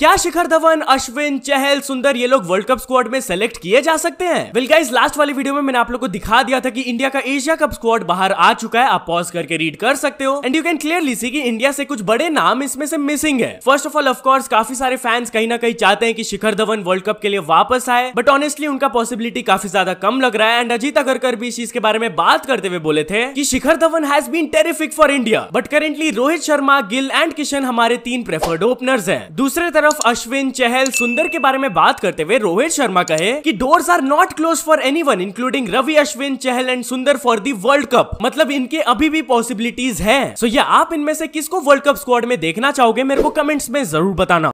क्या शिखर धवन अश्विन चहल सुंदर ये लोग वर्ल्ड कप स्क्वाड में सेलेक्ट किए जा सकते हैं विल इस लास्ट वाली वीडियो में मैंने आप लोग को दिखा दिया था कि इंडिया का एशिया कप स्क्वाड बाहर आ चुका है आप पॉज करके रीड कर सकते हो and you can clearly see कि इंडिया से कुछ बड़े नाम इसमें से मिसिंग है फर्स्ट ऑफ ऑल ऑफकोर्स काफी सारे फैंस कहीं ना कहीं चाहते हैं कि शिखर धवन वर्ल्ड कप के लिए वापस आए बट ऑनेस्टली उनका पॉसिबिलिटी काफी ज्यादा कम लग रहा है एंड अजीत अगरकर भी इस चीज के बारे में बात करते हुए बोले थे कि Shikhar Dhawan has been terrific for India but currently Rohit Sharma Gill and Kishan हमारे तीन प्रेफर्ड ओपनर्स है दूसरे तरफ तरफ अश्विन चहल सुंदर के बारे में बात करते हुए रोहित शर्मा कहे कि doors are not close for anyone including Ravi Ashwin Chahal and Sundar for the world cup मतलब इनके अभी भी पॉसिबिलिटीज है सो so, ये आप इनमें से किसको वर्ल्ड कप स्क्वाड में देखना चाहोगे मेरे को कमेंट्स में जरूर बताना